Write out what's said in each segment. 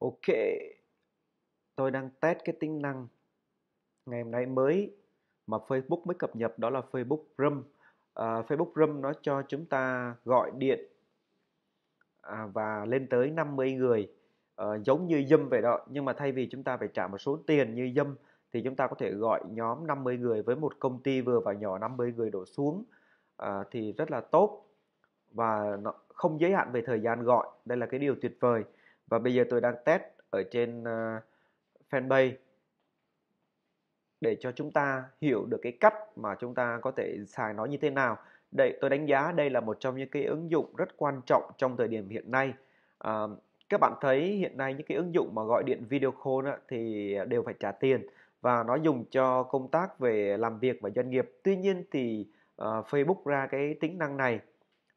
ok tôi đang test cái tính năng ngày hôm nay mới mà Facebook mới cập nhật đó là Facebook Room à, Facebook Room nó cho chúng ta gọi điện à, và lên tới 50 người à, giống như Zoom vậy đó nhưng mà thay vì chúng ta phải trả một số tiền như Zoom thì chúng ta có thể gọi nhóm 50 người với một công ty vừa và nhỏ 50 người đổ xuống à, thì rất là tốt và nó không giới hạn về thời gian gọi đây là cái điều tuyệt vời và bây giờ tôi đang test ở trên ờ, fanpage để cho chúng ta hiểu được cái cách mà chúng ta có thể xài nó như thế nào đây tôi đánh giá đây là một trong những cái ứng dụng rất quan trọng trong thời điểm hiện nay à, các bạn thấy hiện nay những cái ứng dụng mà gọi điện video call đó, thì đều phải trả tiền và nó dùng cho công tác về làm việc và doanh nghiệp tuy nhiên thì uh, Facebook ra cái tính năng này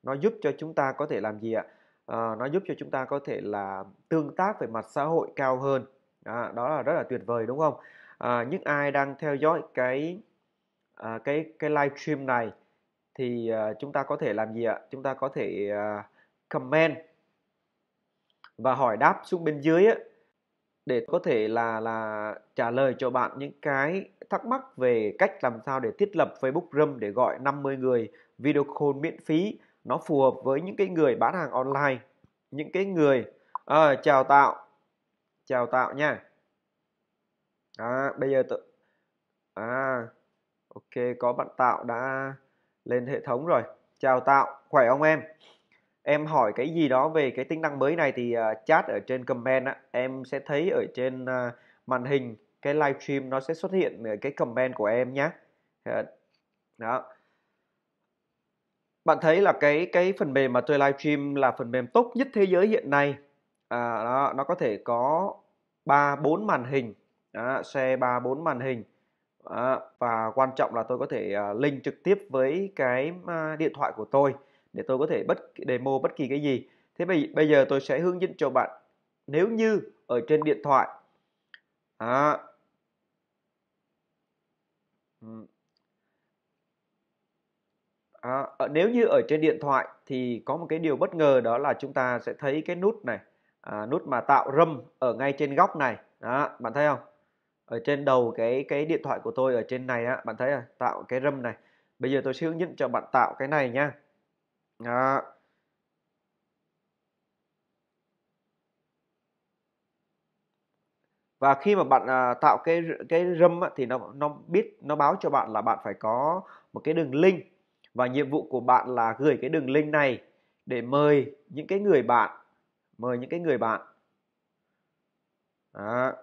nó giúp cho chúng ta có thể làm gì ạ Ờ, nó giúp cho chúng ta có thể là tương tác về mặt xã hội cao hơn à, đó là rất là tuyệt vời đúng không à, những ai đang theo dõi cái à, cái cái live stream này thì à, chúng ta có thể làm gì ạ chúng ta có thể à, comment và hỏi đáp xuống bên dưới ấy, để có thể là là trả lời cho bạn những cái thắc mắc về cách làm sao để thiết lập Facebook Room để gọi 50 người video call miễn phí nó phù hợp với những cái người bán hàng online những cái người à, chào tạo chào tạo nha à, bây giờ tự à ok có bạn tạo đã lên hệ thống rồi chào tạo khỏe ông em em hỏi cái gì đó về cái tính năng mới này thì uh, chat ở trên comment á, em sẽ thấy ở trên uh, màn hình cái livestream nó sẽ xuất hiện cái comment của em nhé đó bạn thấy là cái cái phần mềm mà tôi live stream là phần mềm tốt nhất thế giới hiện nay à, đó, nó có thể có ba bốn màn hình xe ba bốn màn hình đó, và quan trọng là tôi có thể uh, link trực tiếp với cái uh, điện thoại của tôi để tôi có thể bất demo bất kỳ cái gì thế bây, bây giờ tôi sẽ hướng dẫn cho bạn nếu như ở trên điện thoại à, À, ờ, nếu như ở trên điện thoại thì có một cái điều bất ngờ đó là chúng ta sẽ thấy cái nút này à, nút mà tạo râm ở ngay trên góc này đó bạn thấy không ở trên đầu cái cái điện thoại của tôi ở trên này á bạn thấy à, tạo cái râm này bây giờ tôi sẽ hướng dẫn cho bạn tạo cái này nhá đó. và khi mà bạn à, tạo cái cái râm á, thì nó nó biết nó báo cho bạn là bạn phải có một cái đường link và nhiệm vụ của bạn là gửi cái đường link này để mời những cái người bạn mời những cái người bạn đó.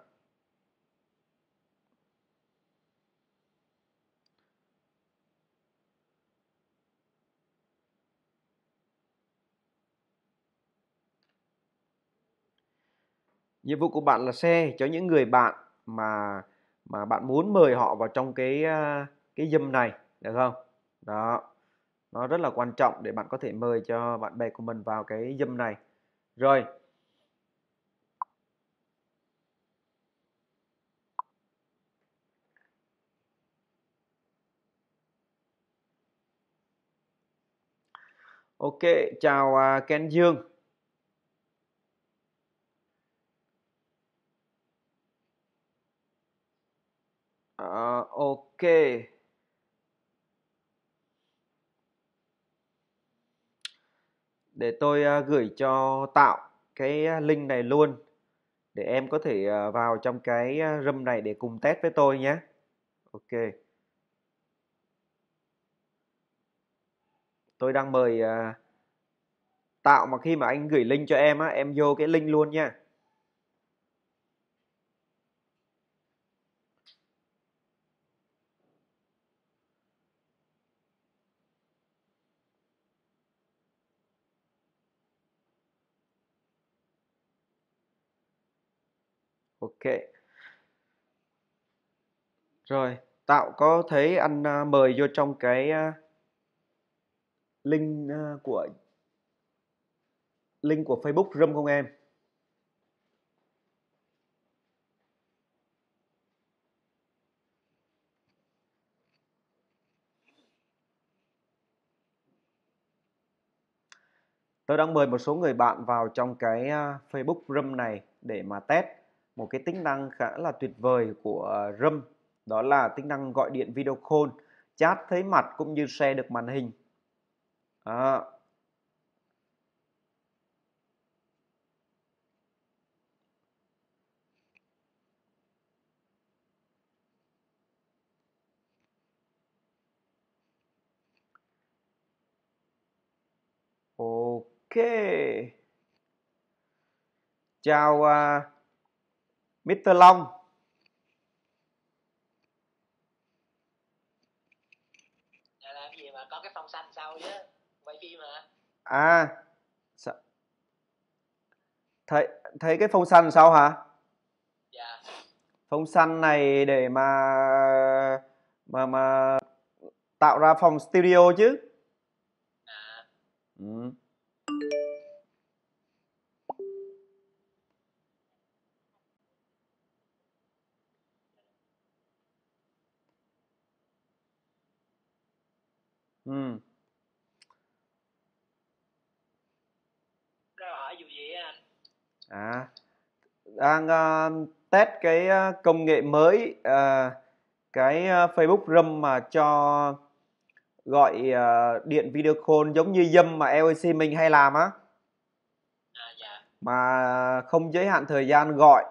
nhiệm vụ của bạn là xe cho những người bạn mà mà bạn muốn mời họ vào trong cái à, cái dâm này được không đó nó rất là quan trọng để bạn có thể mời cho bạn bè của mình vào cái Zoom này rồi Ok, chào à, Ken Dương. Uh, ok. để tôi à, gửi cho tạo cái à, link này luôn để em có thể à, vào trong cái râm này để cùng test với tôi nhé ok tôi đang mời tạo mà khi mà anh gửi link cho em á em vô cái link luôn nha ok rồi tạo có thấy anh à, mời vô trong cái à, link à, của link của Facebook Room không em Tôi đang mời một số người bạn vào trong cái Facebook Room này để mà test một cái tính năng khá là tuyệt vời của Rum đó là tính năng gọi điện video call chat thấy mặt cũng như share được màn hình à. ok chào uh, Mr. Long làm dạ, dạ, gì mà có cái phòng xanh sau chứ quay phim mà à sa... thấy thấy cái phông xanh sao hả dạ phông xanh này để mà mà mà tạo ra phòng studio chứ à ừ. đang uh, test cái ờ, công nghệ mới uh, cái Facebook râm mà cho gọi uh, điện video call giống như dâm mà LEC mình hay làm á à, dạ. mà không giới hạn thời gian gọi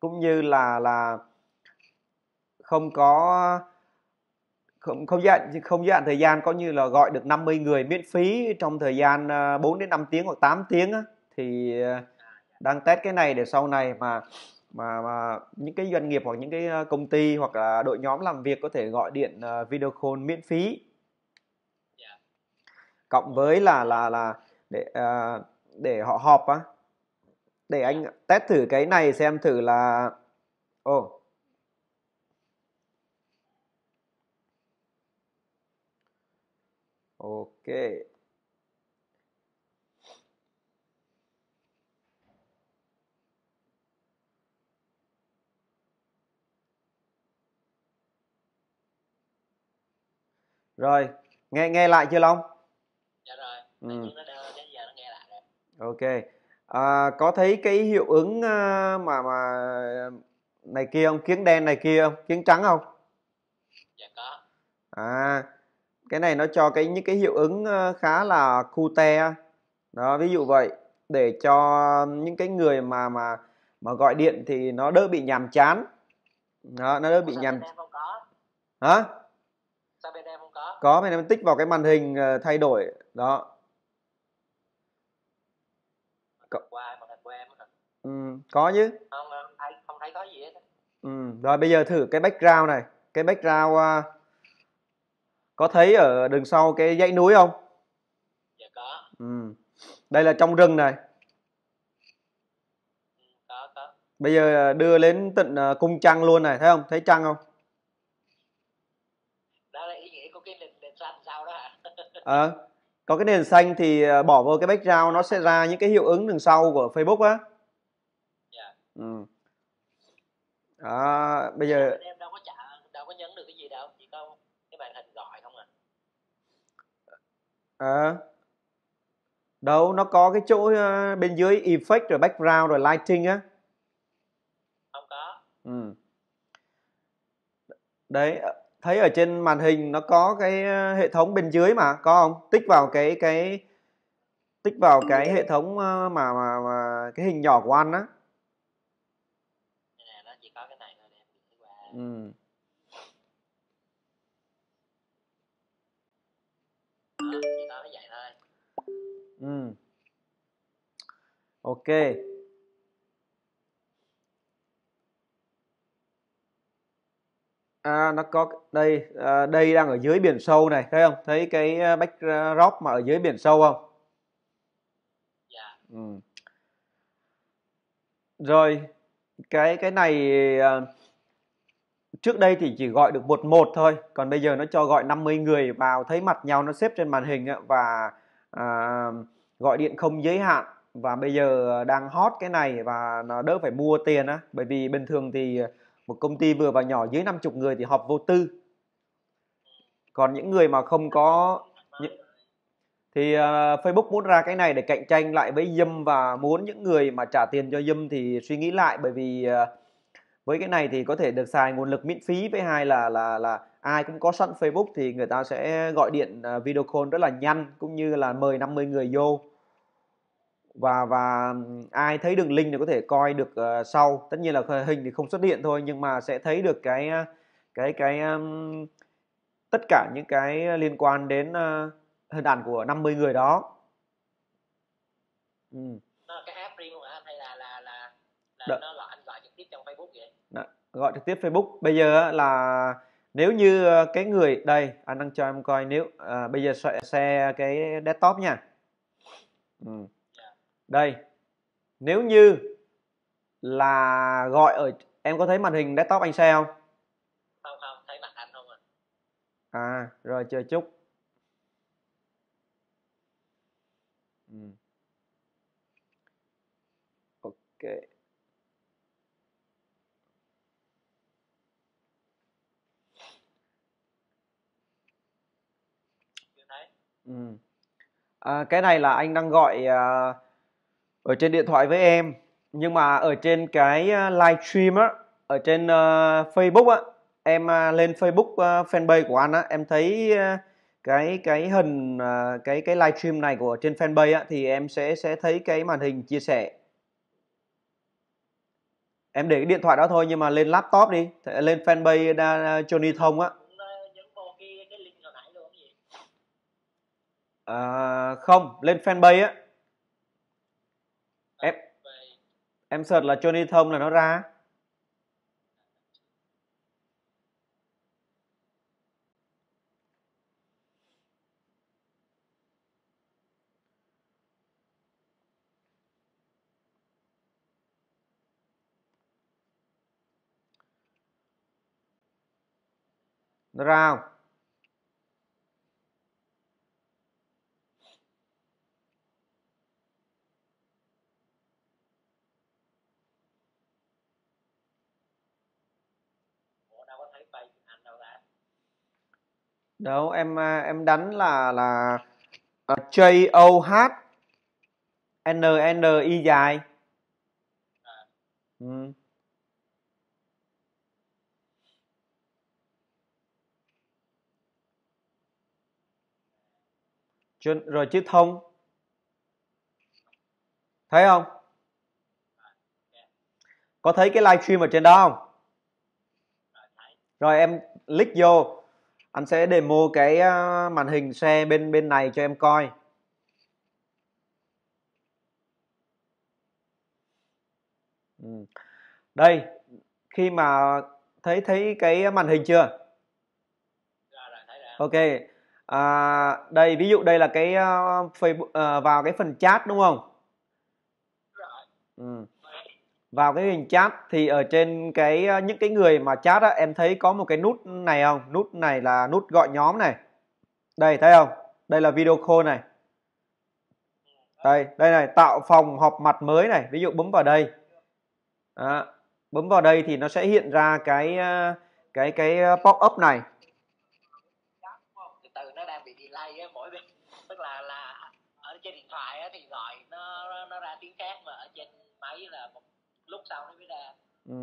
cũng như là là không có không không giới hạn không giới hạn thời gian có như là gọi được 50 người miễn phí trong thời gian 4 đến 5 tiếng hoặc 8 tiếng á thì uh, đang test cái này để sau này mà mà mà những cái doanh nghiệp hoặc những cái ờ, công ty hoặc là đội nhóm làm việc có thể gọi điện ờ, video call miễn phí dạ. cộng với là là là để uh, để họ họp á để anh dạ. test thử cái này xem thử là ô oh. ok rồi nghe nghe lại chưa long dạ rồi ừ. ok à, có thấy cái hiệu ứng à, mà mà này kia không kiến đen này kia không kiến trắng không dạ có à cái này nó cho cái những cái hiệu ứng à, khá là cute đó ví dụ vậy để cho những cái người mà mà mà gọi điện thì nó đỡ bị nhàm chán đó nó đỡ bị nhàm hả có mình đang tích vào cái màn hình ờ, thay đổi đó có, ừ, có chứ không, không thấy có gì hết ừ, rồi bây giờ thử cái background này cái background ờ, có thấy ở đằng sau cái dãy núi không dạ có ừ. đây là trong rừng này ừ, có, có. bây giờ ờ, đưa đến tận cung trăng luôn này thấy không thấy trăng không à, có cái nền xanh thì ờ, bỏ vô cái background nó sẽ ra những cái hiệu ứng đằng sau của Facebook á yeah. Dạ. ừ. à, bây giờ em đâu có trả, đâu có nhấn được cái gì đâu chỉ có cái màn hình gọi không à à đâu nó có cái chỗ bên dưới effect rồi background rồi lighting á không có ừ đấy thấy ở trên màn hình nó có cái ờ, hệ thống bên dưới mà có không tích vào cái cái tích vào cái hệ thống ờ, mà mà, mà cái hình nhỏ của anh á ừ. ừ ok à, nó có đây à, đây đang ở dưới biển sâu này thấy không thấy cái à, backdrop mà ở dưới biển sâu không yeah. Dạ. ừ. rồi cái cái này à, trước đây thì chỉ gọi được một một thôi còn bây giờ nó cho gọi 50 người vào thấy mặt nhau nó xếp trên màn hình và à, gọi điện không giới hạn và bây giờ à, đang hot cái này và nó đỡ phải mua tiền á bởi vì bình thường thì một công ty vừa và nhỏ dưới 50 người thì họp vô tư còn những người mà không có thì uh, Facebook muốn ra cái này để cạnh tranh lại với Zoom và muốn những người mà trả tiền cho Zoom thì suy nghĩ lại bởi vì uh, với cái này thì có thể được xài nguồn lực miễn phí với hai là là là ai cũng có sẵn Facebook thì người ta sẽ gọi điện uh, video call rất là nhanh cũng như là mời 50 người vô và và ai thấy đường link thì có thể coi được uh, sau tất nhiên là hình thì không xuất hiện thôi nhưng mà sẽ thấy được cái ờ, cái cái um, tất cả những cái liên quan đến uh, hình ảnh của 50 người đó gọi trực tiếp Facebook bây giờ là nếu như cái người đây anh đang cho em coi nếu à, bây giờ sẽ, xe cái desktop nha ừ đây nếu như là gọi ở em có thấy màn hình desktop anh xem không không không thấy mặt anh không ạ à rồi chờ chút ừ. ok Ừ. À, cái này là anh đang gọi uh, ở trên điện thoại với em nhưng mà ở trên cái ờ, live stream á ở trên uh, Facebook á em uh, lên Facebook uh, fanpage của anh á em thấy uh, cái cái hình uh, cái cái live stream này của trên fanpage á thì em sẽ sẽ thấy cái màn hình chia sẻ em để cái điện thoại đó thôi nhưng mà lên laptop đi lên fanpage uh, Johnny Thông á à, không lên fanpage á em search là Johnny Thông là nó ra nó ra không đâu em à, em đánh là là à, J O H N N I dài à. ừ. rồi chữ thông thấy không có thấy cái livestream ở trên đó không rồi em click vô anh sẽ demo cái à, màn hình xe bên bên này cho em coi ừ. đây khi mà thấy thấy cái màn hình chưa ok à, đây ví dụ đây là cái uh, facebook uh, vào cái phần chat đúng không ừ vào cái hình chat thì ở trên cái ờ, những cái người mà chat á, em thấy có một cái nút này không nút này là nút gọi nhóm này đây thấy không đây là video call này đây đây này tạo phòng họp mặt mới này ví dụ bấm vào đây đó. bấm vào đây thì nó sẽ hiện ra cái ờ, cái cái ờ, pop up này tức là là ở trên điện thoại thì gọi nó nó ra tiếng khác mà ở trên máy là một lúc sau nó mới ra ừ.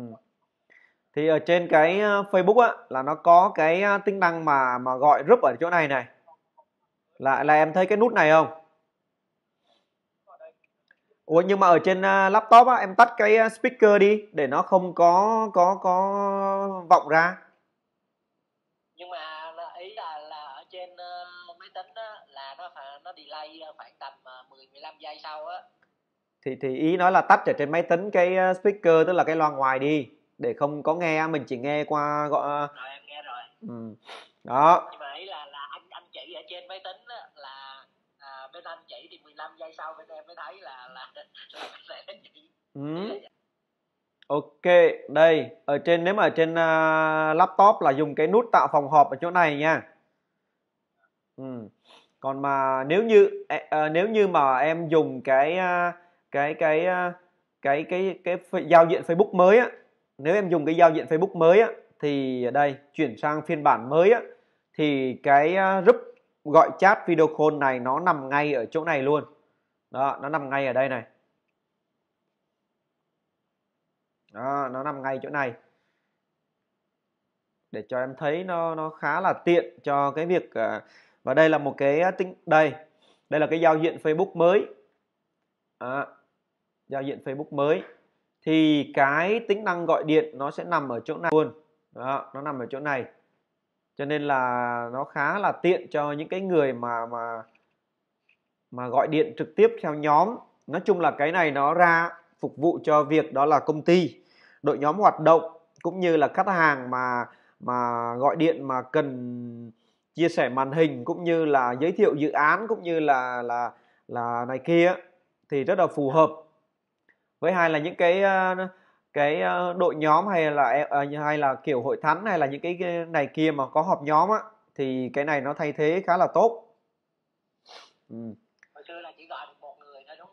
thì ở trên cái ờ, Facebook á là nó có cái ờ, tính năng mà mà gọi group ở chỗ này này là là em thấy cái nút này không Ủa nhưng mà ở trên ờ, laptop á em tắt cái speaker đi để nó không có có có vọng ra. Nhưng mà là ý là là ở trên máy tính á là nó phải nó delay khoảng tầm 10 15 giây sau á thì thì ý nói là tắt ở trên máy tính cái ờ, speaker tức là cái loa ngoài đi để không có nghe mình chỉ nghe qua gọi ờ, rồi em nghe rồi ừ. đó nhưng mà ý là là anh anh chị ở trên máy tính á, là à, bên anh chị thì 15 giây sau bên em mới thấy là là là bên ừ. Ok, đây, ở trên nếu mà ở trên uh, laptop là dùng cái nút tạo phòng họp ở chỗ này nha. Ừ. Còn mà nếu như uh, nếu như mà em dùng cái uh, cái cái cái cái cái, giao diện Facebook mới á nếu em dùng cái giao diện Facebook mới á thì đây chuyển sang phiên bản mới á thì cái group gọi chat video call này nó nằm ngay ở chỗ này luôn đó nó nằm ngay ở đây này đó, nó nằm ngay chỗ này để cho em thấy nó nó khá là tiện cho cái việc và đây là một cái tính đây đây là cái giao diện Facebook mới à, giao diện Facebook mới thì cái tính năng gọi điện nó sẽ nằm ở chỗ này luôn đó, nó nằm ở chỗ này cho nên là nó khá là tiện cho những cái người mà mà mà gọi điện trực tiếp theo nhóm nói chung là cái này nó ra phục vụ cho việc đó là công ty đội nhóm hoạt động cũng như là khách hàng mà mà gọi điện mà cần chia sẻ màn hình cũng như là giới thiệu dự án cũng như là là là này kia thì rất là phù hợp với hai là những cái ờ, cái ờ, đội nhóm hay là e, ờ, hay là kiểu hội thánh hay là những cái này kia mà có họp nhóm á thì cái này nó thay thế khá là tốt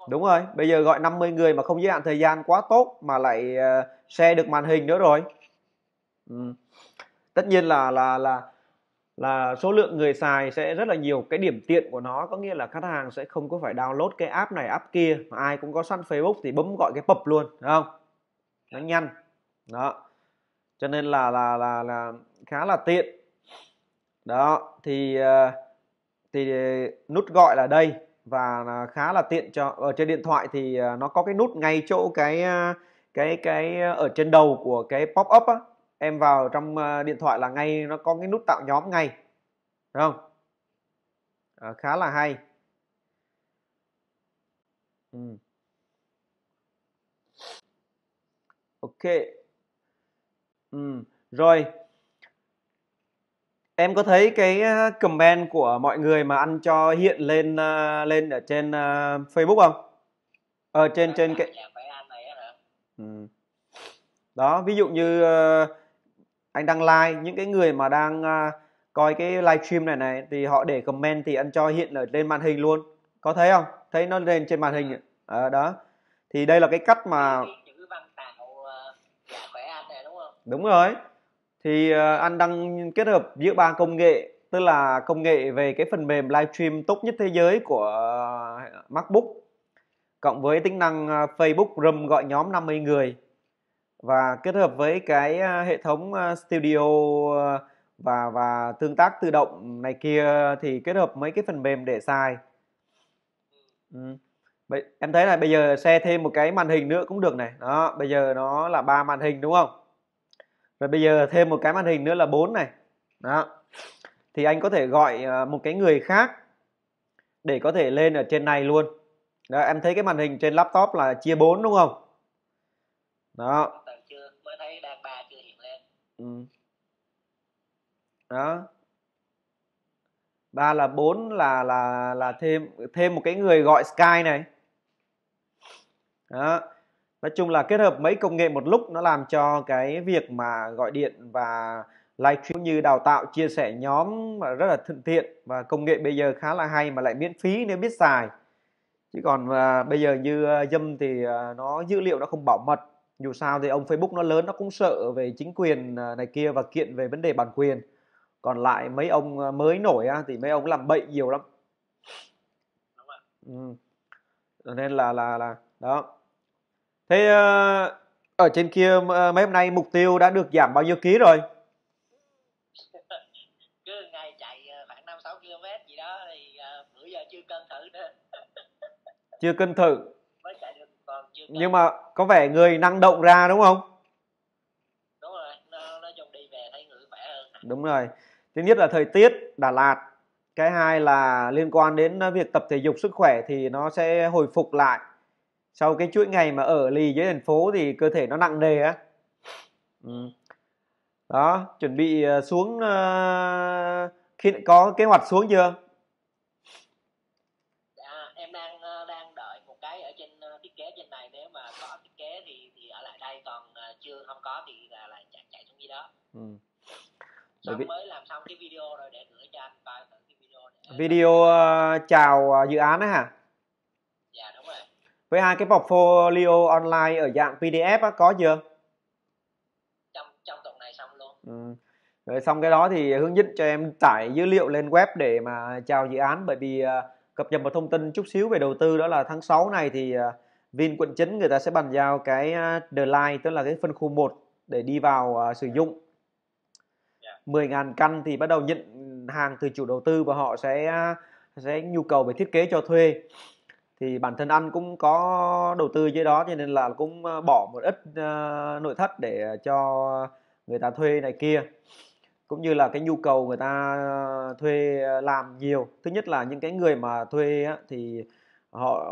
đúng rồi bây giờ gọi 50 người mà không giới hạn thời gian quá tốt mà lại share được màn hình nữa rồi ừ. tất nhiên là là là là số lượng người xài sẽ rất là nhiều cái điểm tiện của nó có nghĩa là khách hàng sẽ không có phải download cái app này app kia mà ai cũng có sẵn Facebook thì bấm gọi cái pub luôn đúng không nó nhanh đó cho nên là là là là khá là tiện đó thì ờ, thì nút gọi là đây và khá là tiện cho ở trên điện thoại thì ờ, nó có cái nút ngay chỗ cái ờ, cái cái ở trên đầu của cái pop up á em vào trong ờ, điện thoại là ngay nó có cái nút tạo nhóm ngay đúng không à, khá là hay ừ. ok ừ. rồi em có thấy cái ờ, comment của mọi người mà ăn cho hiện lên lên ở trên Facebook không ở trên trên dạ, cái dạ, ừ. đó ví dụ như uh, anh đang like những cái người mà đang uh, coi cái live stream này này thì họ để comment thì anh cho hiện ở trên màn hình luôn có thấy không thấy nó lên trên màn hình à, đó thì đây là cái cách mà ờ, đúng rồi thì ờ, anh đang kết hợp giữa ba công nghệ tức là công nghệ về cái phần mềm live stream tốt nhất thế giới của macbook cộng với tính năng facebook room gọi nhóm 50 người và kết hợp với cái à, hệ thống à, studio à, và và tương tác tự động này kia thì kết hợp mấy cái phần mềm để xài ừ. em thấy là bây giờ xe thêm một cái màn hình nữa cũng được này đó bây giờ nó là ba màn hình đúng không rồi bây giờ thêm một cái màn hình nữa là bốn này đó thì anh có thể gọi một cái người khác để có thể lên ở trên này luôn đó, em thấy cái màn hình trên laptop là chia 4 đúng không đó Ừ. Đó. ba là bốn là là là thêm thêm một cái người gọi Sky này. Đó. Nói chung là kết hợp mấy công nghệ một lúc nó làm cho cái việc mà gọi điện và live livestream như đào tạo chia sẻ nhóm mà rất là thuận tiện và công nghệ bây giờ khá là hay mà lại miễn phí nếu biết xài chứ còn à, bây giờ như uh, dâm thì uh, nó dữ liệu nó không bảo mật dù sao thì ông Facebook nó lớn nó cũng sợ về chính quyền à, này kia và kiện về vấn đề bản quyền còn lại mấy ông à, mới nổi á, thì mấy ông làm bậy nhiều lắm ừ. nên là là là đó thế ờ, ở trên kia ờ, mấy hôm nay mục tiêu đã được giảm bao nhiêu ký rồi ờ, chưa cân thử nhưng vâng. mà có vẻ người năng động ra đúng không đúng rồi nó, nó đi về thấy người khỏe hơn đúng rồi thứ nhất là thời tiết Đà Lạt cái hai là liên quan đến ờ, việc tập thể dục sức khỏe thì nó sẽ hồi phục lại sau cái chuỗi ngày mà ở lì dưới thành phố thì cơ thể nó nặng nề á đó chuẩn bị ờ, xuống ờ, khi có kế hoạch xuống chưa có thì là là chạy chạy xuống dưới đó ừ. Xong vì... mới làm xong cái video rồi để gửi cho anh coi thử cái video để... video uh, chào ờ, dự án đấy hả dạ đúng rồi với hai cái portfolio online ở dạng PDF á có chưa trong trong tuần này xong luôn ừ. rồi xong cái đó thì hướng dẫn cho em tải dữ liệu lên web để mà chào dự án bởi vì ờ, cập nhật một thông tin chút xíu về đầu tư đó là tháng 6 này thì Vin quận chính người ta sẽ bàn giao cái à, the line tức là cái phân khu 1 để đi vào uh, sử dạ. dụng. 10.000 dạ. căn thì bắt đầu nhận hàng từ chủ đầu tư và họ sẽ à, sẽ nhu cầu về thiết kế cho thuê. Thì bản thân anh cũng có đầu tư dưới đó cho nên là cũng bỏ một ít uh, nội thất để cho người ta thuê này kia cũng như là cái nhu cầu người ta thuê làm nhiều thứ nhất là những cái người mà thuê á, thì họ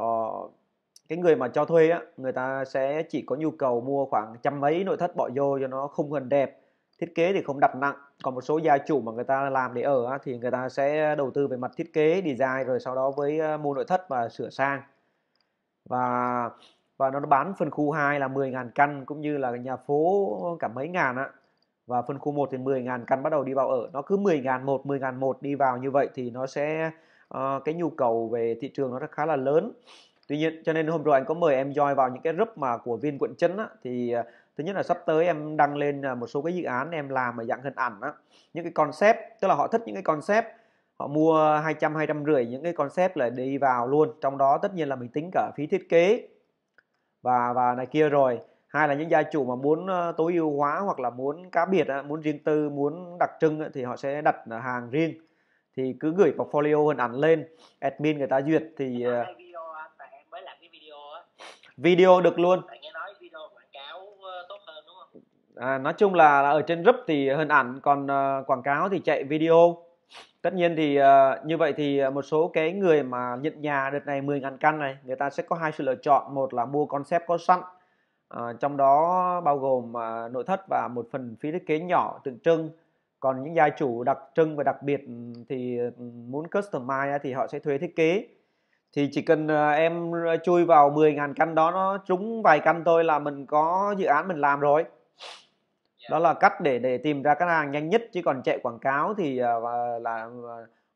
cái người mà cho thuê á người ta sẽ chỉ có nhu cầu mua khoảng trăm mấy nội thất bỏ vô cho nó không hình đẹp thiết kế thì không đặt nặng còn một số gia chủ mà người ta làm để ở á, thì người ta sẽ đầu tư về mặt thiết kế design rồi sau đó với ờ, mua nội thất và sửa sang và và nó bán phân khu 2 là 10.000 căn cũng như là nhà phố cả mấy ngàn á và phân khu 1 thì 10.000 căn bắt đầu đi vào ở nó cứ 10.000 một 10.000 một đi vào như vậy thì nó sẽ uh, cái nhu cầu về thị trường nó khá là lớn tuy nhiên cho nên hôm rồi anh có mời em join vào những cái group mà của viên quận chấn á, thì ờ, thứ nhất là sắp tới em đăng lên ờ, một số cái dự án em làm ở dạng hình ảnh á những cái concept tức là họ thích những cái concept họ mua 200 200 rưỡi những cái concept là đi vào luôn trong đó tất nhiên là mình tính cả phí thiết kế và và này kia rồi hai là những gia chủ mà muốn ờ, tối ưu hóa hoặc là muốn cá biệt muốn riêng tư muốn đặc trưng thì họ sẽ đặt hàng riêng thì cứ gửi portfolio hình ảnh lên admin người ta duyệt thì video được luôn à, nói chung là, ở trên group thì hình ảnh còn ờ, quảng cáo thì chạy video tất nhiên thì ờ, như vậy thì một số cái người mà nhận nhà đợt này 10 ngàn căn này người ta sẽ có hai sự lựa chọn một là mua concept có sẵn uh, trong đó bao gồm uh, nội thất và một phần phí thiết kế nhỏ tượng trưng còn những gia chủ đặc trưng và đặc biệt thì ừ, muốn customize thì họ sẽ thuê thiết kế thì chỉ cần ờ, em ờ, chui vào 10.000 căn đó nó trúng vài căn thôi là mình có dự án mình làm rồi dạ. đó là cách để để tìm ra các hàng nhanh nhất chứ còn chạy quảng cáo thì ờ, là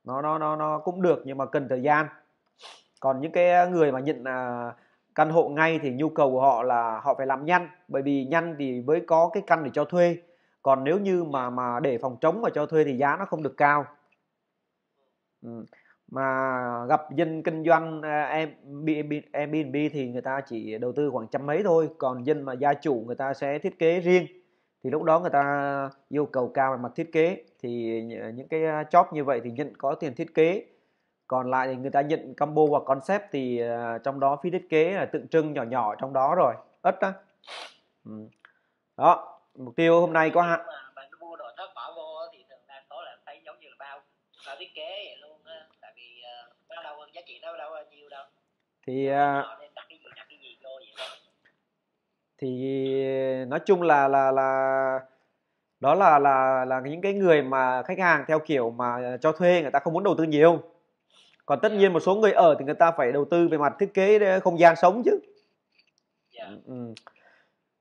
nó nó nó nó cũng được nhưng mà cần thời gian còn những cái người mà nhận à, căn hộ ngay thì nhu cầu của họ là họ phải làm nhanh bởi vì nhanh thì mới có cái căn để cho thuê còn nếu như mà mà để phòng trống mà cho thuê thì giá nó không được cao ừ mà gặp dân kinh doanh à, Airbnb thì người ta chỉ đầu tư khoảng trăm mấy thôi còn dân mà gia chủ người ta sẽ thiết kế riêng thì lúc đó người ta yêu cầu cao về mặt thiết kế thì những cái à, job như vậy thì nhận có tiền thiết kế còn lại thì người ta nhận combo hoặc concept thì à, trong đó phí thiết kế là tượng trưng nhỏ nhỏ trong đó rồi ít đó ừ. đó mục tiêu hôm nay có hạn thì à, thì nói chung là là là đó là là là những cái người mà khách hàng theo kiểu mà cho thuê người ta không muốn đầu tư nhiều còn tất nhiên một số người ở thì người ta phải đầu tư về mặt thiết kế không gian sống chứ dạ. ừ, ừ.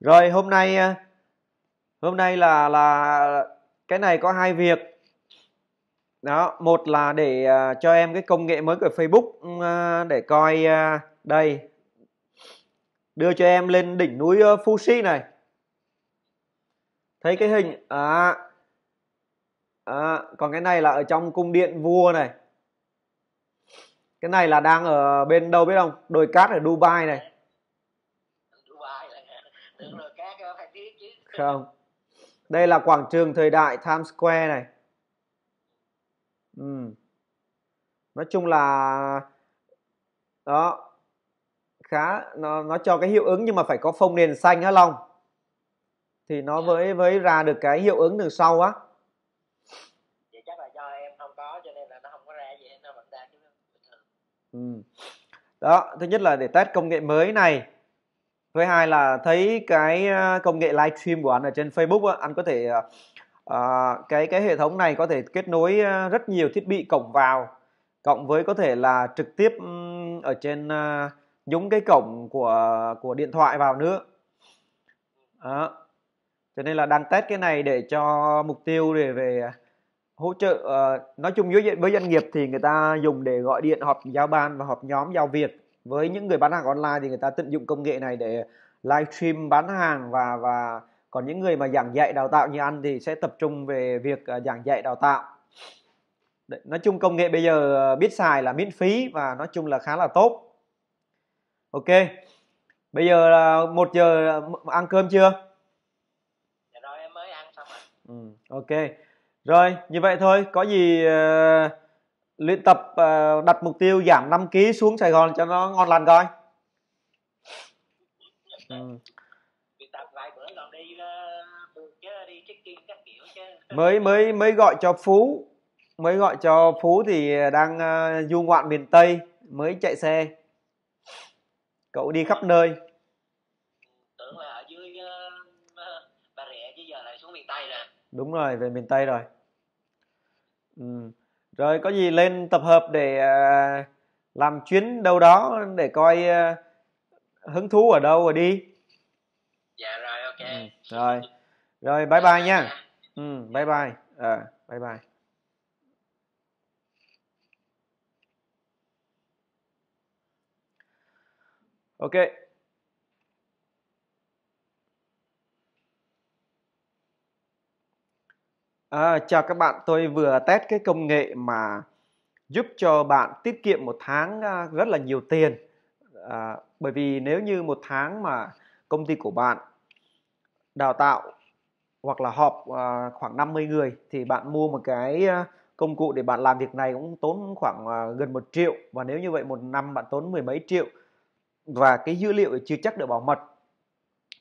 rồi hôm nay à, hôm nay là là cái này có hai việc đó một là để uh, cho em cái công nghệ mới của Facebook uh, để coi uh, đây đưa cho em lên đỉnh núi uh, Fuji này thấy cái hình à, à, còn cái này là ở trong cung điện vua này cái này là đang ở bên đâu biết không đồi cát ở Dubai này không đây là quảng trường thời đại Times Square này Ừ. Nói chung là đó, khá nó nó cho cái hiệu ứng nhưng mà phải có phông nền xanh á Long. Thì nó Dạ. với mới ra được cái hiệu ứng đằng sau á. Vậy chắc là do em hông có cho nên là nó hông có ra gì nó vẫn ra bình thường. Ừm. Đó, thứ nhất là để test công nghệ mới này. Thứ hai là thấy cái, ờ, công nghệ livestream của anh ở trên Facebook á, anh có thể, à à, cái cái hệ thống này có thể kết nối ờ, rất nhiều thiết bị cổng vào cộng với có thể là trực tiếp ở trên ờ, nhúng cái cổng của của điện thoại vào nữa đó. cho nên là đang test cái này để cho mục tiêu để về hỗ trợ nói chung với với doanh nghiệp thì người ta dùng để gọi điện họp giao ban và họp nhóm giao việc với những người bán hàng online thì người ta tận dụng công nghệ này để livestream bán hàng và và còn những người mà giảng dạy đào tạo như anh thì sẽ tập trung về việc à, giảng dạy đào tạo Đấy, nói chung công nghệ bây giờ à, biết xài là miễn phí và nói chung là khá là tốt ok bây giờ là một giờ à, ăn cơm chưa dạ rồi em mới ăn xong rồi ừ, ok rồi như vậy thôi có gì uh, luyện tập uh, đặt mục tiêu giảm 5 kg xuống Sài Gòn cho nó ngon lành coi ừ. mới mới mới gọi cho phú mới gọi cho phú thì đang uh, du ngoạn miền tây mới chạy xe cậu đi khắp nơi tưởng là ở dưới uh, bà rịa chứ giờ lại xuống miền tây rồi đúng rồi về miền tây rồi ừ. rồi có gì lên tập hợp để uh, làm chuyến đâu đó để coi uh, hứng thú ở đâu rồi đi dạ rồi ok ừ. rồi rồi bye dạ, bye dạ, nha dạ. Ừ, bye bye. À, bye bye. Ok. À, chào các bạn, tôi vừa test cái công nghệ mà giúp cho bạn tiết kiệm một tháng à, rất là nhiều tiền. À, bởi vì nếu như một tháng mà công ty của bạn đào tạo hoặc là họp à, khoảng 50 người thì bạn mua một cái à, công cụ để bạn làm việc này cũng tốn khoảng à, gần một triệu và nếu như vậy một năm bạn tốn mười mấy triệu và cái dữ liệu chưa chắc được bảo mật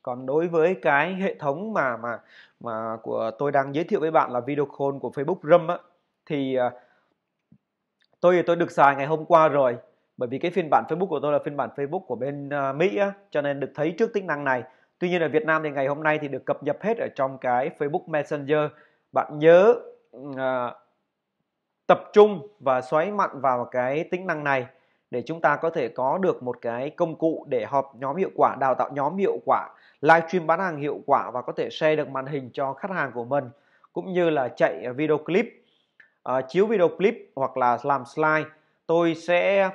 còn đối với cái hệ thống mà mà mà của tôi đang giới thiệu với bạn là video call của Facebook Room á thì à, tôi thì tôi được xài ngày hôm qua rồi bởi vì cái phiên bản Facebook của tôi là phiên bản Facebook của bên Mỹ á, cho nên được thấy trước tính năng này Tuy nhiên ở Việt Nam thì ngày hôm nay thì được cập nhật hết ở trong cái Facebook Messenger. Bạn nhớ uh, tập trung và xoáy mặn vào cái tính năng này để chúng ta có thể có được một cái công cụ để họp nhóm hiệu quả, đào tạo nhóm hiệu quả, live stream bán hàng hiệu quả và có thể share được màn hình cho khách hàng của mình cũng như là chạy video clip, uh, chiếu video clip hoặc là làm slide. Tôi sẽ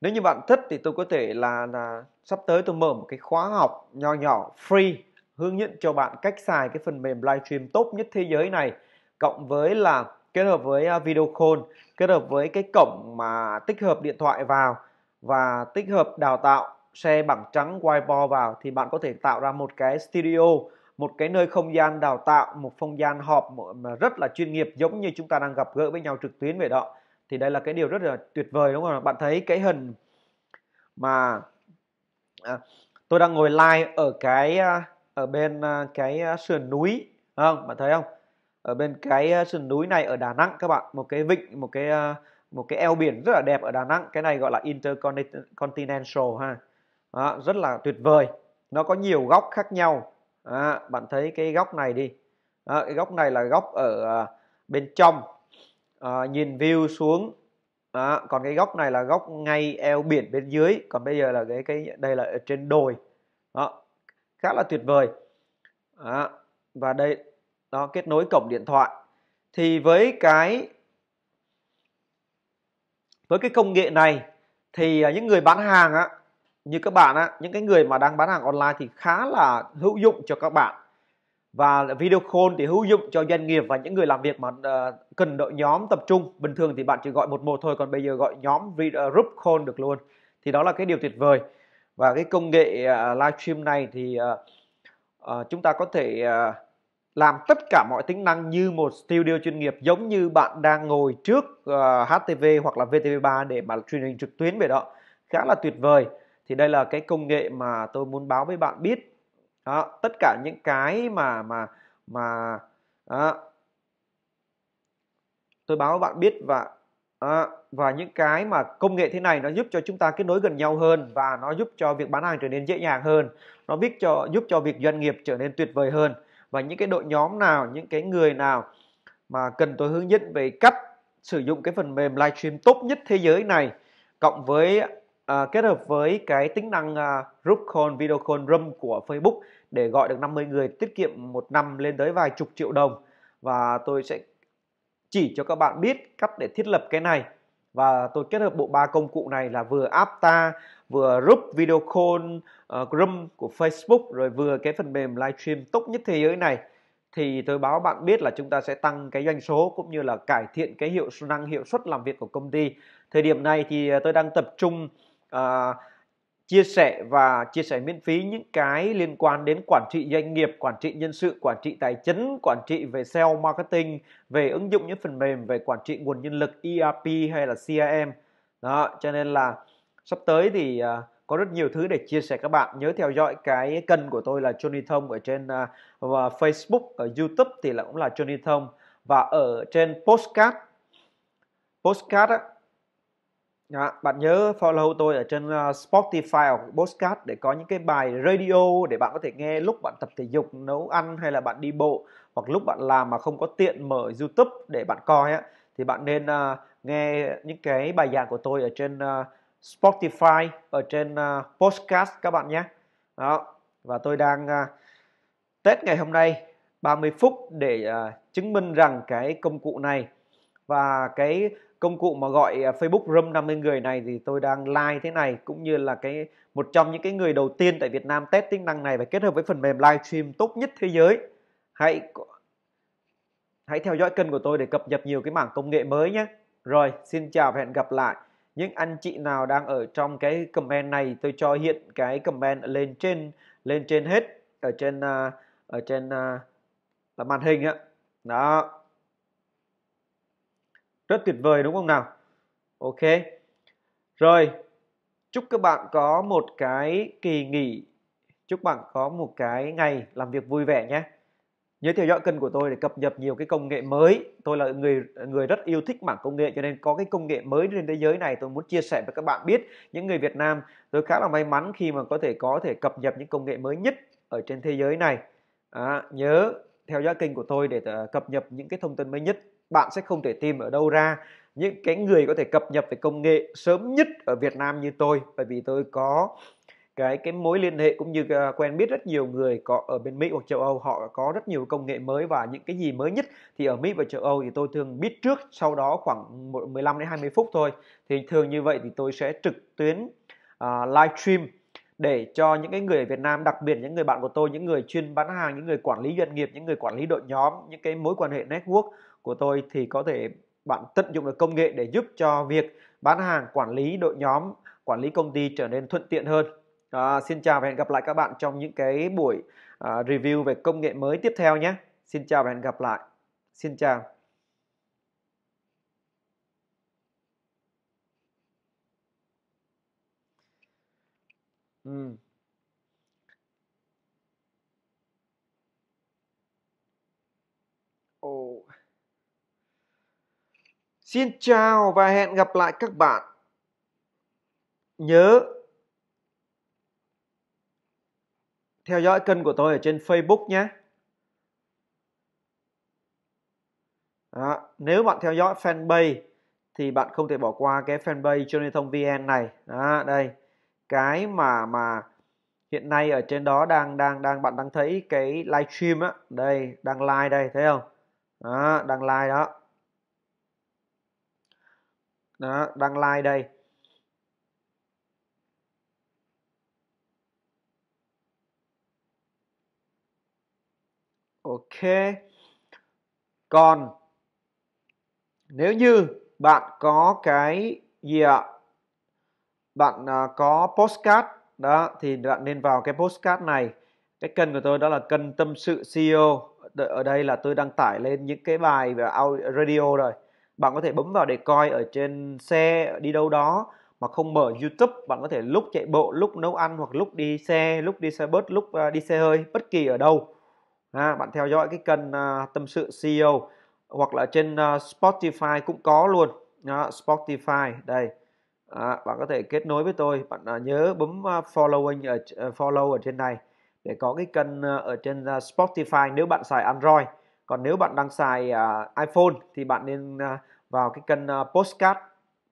nếu như bạn thích thì tôi có thể là, là sắp tới tôi mở một cái khóa học nhỏ nhỏ free hướng dẫn cho bạn cách xài cái phần mềm livestream tốt nhất thế giới này cộng với là kết hợp với à, video call kết hợp với cái cổng mà tích hợp điện thoại vào và tích hợp đào tạo xe bảng trắng whiteboard vào thì bạn có thể tạo ra một cái studio một cái nơi không gian đào tạo một không gian họp mà rất là chuyên nghiệp giống như chúng ta đang gặp gỡ với nhau trực tuyến vậy đó thì đây là cái điều rất là tuyệt vời đúng không bạn thấy cái hình mà à, tôi đang ngồi live ở cái à, ở bên à, cái à, sườn núi không bạn thấy không ở bên cái sườn núi này ở Đà Nẵng các bạn một cái vịnh một cái một cái eo biển rất là đẹp ở Đà Nẵng cái này gọi là intercontinental ha đó, rất là tuyệt vời nó có nhiều góc khác nhau à, bạn thấy cái góc này đi à, cái góc này là góc ở bên trong à, nhìn view xuống đó, còn cái góc này là góc ngay eo biển bên dưới còn bây giờ là cái cái đây là ở trên đồi đó khá là tuyệt vời đó, và đây nó kết nối cổng điện thoại thì với cái với cái công nghệ này thì à, những người bán hàng á như các bạn á những cái người mà đang bán hàng online thì khá là hữu dụng cho các bạn và video call thì hữu dụng cho doanh nghiệp và những người làm việc mà ờ, cần đội nhóm tập trung bình thường thì bạn chỉ gọi một một thôi còn bây giờ gọi nhóm video ờ, group call được luôn thì đó là cái điều tuyệt vời và cái công nghệ ờ, livestream này thì chúng ta có thể làm tất cả mọi tính năng như một studio chuyên nghiệp giống như bạn đang ngồi trước HTV hoặc là VTV3 để mà truyền hình trực tuyến về đó khá là tuyệt vời thì đây là cái công nghệ mà tôi muốn báo với bạn biết đó tất cả những cái mà mà mà đó. tôi báo bạn biết và đó. và những cái mà công nghệ thế này nó giúp cho chúng ta kết nối gần nhau hơn và nó giúp cho việc bán hàng trở nên dễ dàng hơn nó biết cho giúp cho việc doanh nghiệp trở nên tuyệt vời hơn và những cái đội nhóm nào những cái người nào mà cần tôi hướng dẫn về cách sử dụng cái phần mềm livestream tốt nhất thế giới này cộng với à, kết hợp với cái tính năng à, group call, video call room của Facebook để gọi được 50 người tiết kiệm một năm lên tới vài chục triệu đồng và tôi sẽ chỉ cho các bạn biết cách để thiết lập cái này và tôi kết hợp bộ ba công cụ này là vừa Apta vừa group video call uh, à, room của Facebook rồi vừa cái phần mềm livestream tốt nhất thế giới này thì tôi báo bạn biết là chúng ta sẽ tăng cái doanh số cũng như là cải thiện cái hiệu năng hiệu suất làm việc của công ty thời điểm này thì à, tôi đang tập trung Ờ, chia sẻ và chia sẻ miễn phí những cái liên quan đến quản trị doanh nghiệp, quản trị nhân sự, quản trị tài chính, quản trị về sale marketing, về ứng dụng những phần mềm, về quản trị nguồn nhân lực ERP hay là CRM. Đó, cho nên là sắp tới thì uh, có rất nhiều thứ để chia sẻ các bạn nhớ theo dõi cái kênh của tôi là Johnny Thông ở trên uh, và Facebook ở YouTube thì là cũng là Johnny Thông và ở trên postcard postcard á, đó, dạ, bạn nhớ follow tôi ở trên ờ, Spotify hoặc Podcast để có những cái bài radio để bạn có thể nghe lúc bạn tập thể dục, nấu ăn hay là bạn đi bộ hoặc lúc bạn làm mà không có tiện mở YouTube để bạn coi á thì bạn nên uh, nghe những cái bài giảng của tôi ở trên uh, Spotify, ở trên uh, podcast các bạn nhé. Đó. Và tôi đang uh, Tết ngày hôm nay 30 phút để uh, chứng minh rằng cái công cụ này và cái công cụ mà gọi à, Facebook Room 50 người này thì tôi đang like thế này cũng như là cái một trong những cái người đầu tiên tại Việt Nam test tính năng này và kết hợp với phần mềm livestream tốt nhất thế giới. Hãy hãy theo dõi kênh của tôi để cập nhật nhiều cái mảng công nghệ mới nhé. Rồi, xin chào và hẹn gặp lại. Những anh chị nào đang ở trong cái comment này tôi cho hiện cái comment lên trên lên trên hết ở trên à, ở trên à, là màn hình á. Đó rất tuyệt vời đúng không nào ok rồi chúc các bạn có một cái kỳ nghỉ chúc bạn có một cái ngày làm việc vui vẻ nhé nhớ theo dõi kênh của tôi để cập nhật nhiều cái công nghệ mới tôi là người người rất yêu thích mảng công nghệ cho nên có cái công nghệ mới trên thế giới này tôi muốn chia sẻ với các bạn biết những người Việt Nam tôi khá là may mắn khi mà có thể có thể cập nhật những công nghệ mới nhất ở trên thế giới này à, nhớ theo dõi kênh của tôi để ờ, cập nhật những cái thông tin mới nhất bạn sẽ không thể tìm ở đâu ra những cái người có thể cập nhật về công nghệ sớm nhất ở Việt Nam như tôi bởi vì tôi có cái cái mối liên hệ cũng như ờ, quen biết rất nhiều người có ở bên Mỹ hoặc châu Âu họ có rất nhiều công nghệ mới và những cái gì mới nhất thì ở Mỹ và châu Âu thì tôi thường biết trước sau đó khoảng 15 đến 20 phút thôi thì thường như vậy thì tôi sẽ trực tuyến uh, live stream để cho những cái người ở Việt Nam đặc biệt những người bạn của tôi những người chuyên bán hàng những người quản lý doanh nghiệp những người quản lý đội nhóm những cái mối quan hệ network của tôi thì có thể bạn tận dụng được công nghệ để giúp cho việc bán hàng quản lý đội nhóm quản lý công ty trở nên thuận tiện hơn à, xin chào và hẹn gặp lại các bạn trong những cái buổi à, review về công nghệ mới tiếp theo nhé xin chào và hẹn gặp lại xin chào Ừ. Ồ. Xin chào và hẹn gặp lại các bạn. Nhớ theo dõi kênh của tôi ở trên Facebook nhé. À, nếu bạn theo dõi fanpage thì bạn không thể bỏ qua cái fanpage Jonathan VN này. À, đây cái mà mà hiện nay ở trên đó đang đang đang bạn đang thấy cái livestream á đây đang live đây thấy không? À, đang live đó đó, đang like đây ok còn nếu như bạn có cái gì ạ bạn uh, có postcard đó thì bạn nên vào cái postcard này cái kênh của tôi đó là kênh tâm sự CEO ở đây là tôi đăng tải lên những cái bài về radio rồi bạn có thể bấm vào để coi ở trên xe đi đâu đó mà không mở YouTube bạn có thể lúc chạy bộ lúc nấu ăn hoặc lúc đi xe lúc đi xe bus lúc à, đi xe hơi bất kỳ ở đâu à, bạn theo dõi cái kênh à, tâm sự CEO hoặc là trên à, Spotify cũng có luôn đó, Spotify đây à, bạn có thể kết nối với tôi bạn nhớ bấm uh, following ở follow ở trên này để có cái kênh ở trên Spotify nếu bạn xài Android còn nếu bạn đang xài uh, iPhone thì bạn nên uh, vào cái kênh uh, postcard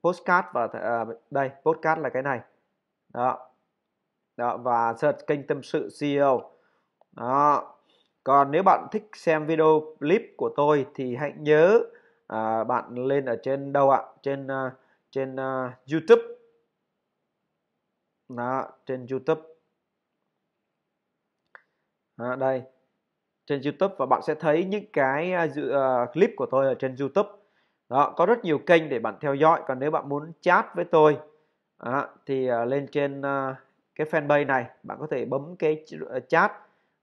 postcard và uh, đây postcard là cái này đó đó và search kênh tâm sự CEO đó còn nếu bạn thích xem video clip của tôi thì hãy nhớ à, bạn lên ở trên đâu ạ? Trên uh, trên uh, YouTube. Đó, trên YouTube. Đó, đây trên YouTube và bạn sẽ thấy những cái uh, clip của tôi ở trên YouTube. Đó, có rất nhiều kênh để bạn theo dõi. Còn nếu bạn muốn chat với tôi à, thì uh, lên trên uh, cái fanpage này bạn có thể bấm cái chat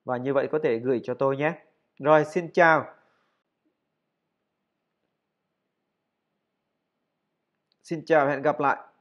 và như vậy có thể gửi cho tôi nhé. Rồi xin chào. Xin chào hẹn gặp lại.